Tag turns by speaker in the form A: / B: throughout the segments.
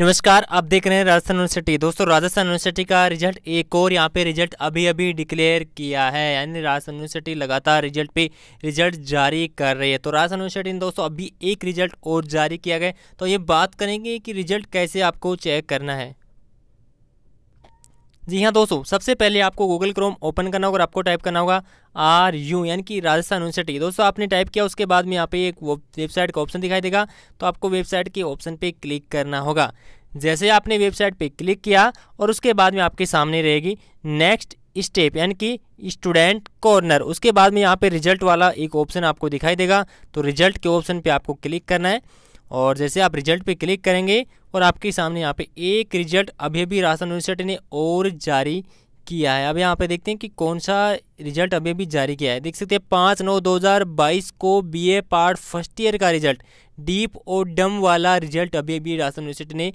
A: नमस्कार आप देख रहे हैं राजस्थान यूनिवर्सिटी दोस्तों राजस्थान यूनिवर्सिटी का रिजल्ट एक और यहाँ पे रिजल्ट अभी अभी डिक्लेयर किया है यानी राजस्थान यूनिवर्सिटी लगातार रिजल्ट पे रिजल्ट जारी कर रही है तो राजस्थान यूनिवर्सिटी ने दोस्तों अभी एक रिजल्ट और जारी किया गया तो ये बात करेंगे कि रिजल्ट कैसे आपको चेक करना है जी हाँ दोस्तों सबसे पहले आपको गूगल क्रोम ओपन करना होगा और आपको टाइप करना होगा आर यू यानी कि राजस्थान यूनिवर्सिटी दोस्तों आपने टाइप किया उसके बाद में यहाँ पे एक वेबसाइट का ऑप्शन दिखाई देगा तो आपको वेबसाइट के ऑप्शन पे क्लिक करना होगा जैसे आपने वेबसाइट पे क्लिक किया और उसके बाद में आपके सामने रहेगी नेक्स्ट स्टेप यानी कि स्टूडेंट कॉर्नर उसके बाद में यहाँ पे रिजल्ट वाला एक ऑप्शन आपको दिखाई देगा तो रिजल्ट के ऑप्शन पे आपको क्लिक करना है और जैसे आप रिजल्ट पे क्लिक करेंगे और आपके सामने यहाँ पे एक रिजल्ट अभी अभी राजस्थान यूनिवर्सिटी ने और जारी किया है अब यहाँ पे देखते हैं कि कौन सा रिजल्ट अभी भी जारी किया है देख सकते हैं पाँच नौ दो हज़ार बाईस को बीए पार्ट फर्स्ट ईयर का रिजल्ट डीप और डम वाला रिजल्ट अभी भी राजस्थान यूनिवर्सिटी ने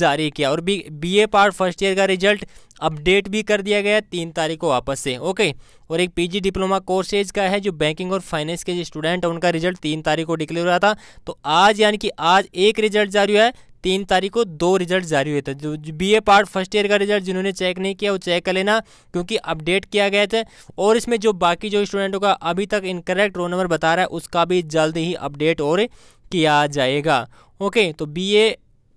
A: जारी किया और B B A part first year का रिजल्ट अपडेट भी कर दिया गया है तीन तारीख को वापस से ओके और एक पीजी डिप्लोमा कोर्सेज का है जो बैंकिंग और फाइनेंस के जो स्टूडेंट है उनका रिजल्ट तीन तारीख को डिक्लेयर हुआ था तो आज यानी कि आज एक रिजल्ट जारी हुआ है तीन तारीख को दो रिजल्ट जारी हुए थे जो B A part first year का रिजल्ट जिन्होंने चेक नहीं किया वो चेक कर लेना क्योंकि अपडेट किया गया था और इसमें जो बाकी जो स्टूडेंटों का अभी तक इनकरेक्ट रोल नंबर बता रहा है उसका भी जल्द ही अपडेट और किया जाएगा ओके तो B A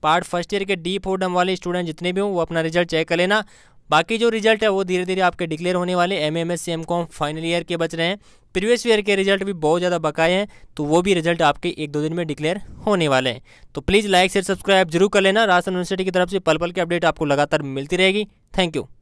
A: part first year के डी फोर डम वाले स्टूडेंट जितने भी हों वो अपना रिजल्ट चेक कर लेना बाकी जो रिजल्ट है वो धीरे धीरे आपके डिक्लेयर होने वाले M M S C final year के बच रहे हैं प्रीवियस ईयर के रिजल्ट भी बहुत ज़्यादा बकाए हैं तो वो भी रिजल्ट आपके एक दो दिन में डिक्लेयर होने वाले हैं तो प्लीज़ लाइक शेयर सब्सक्राइब जरूर कर लेना राजस्थान यूनिवर्सिटी की तरफ से पल पल के अपडेट आपको लगातार मिलती रहेगी थैंक यू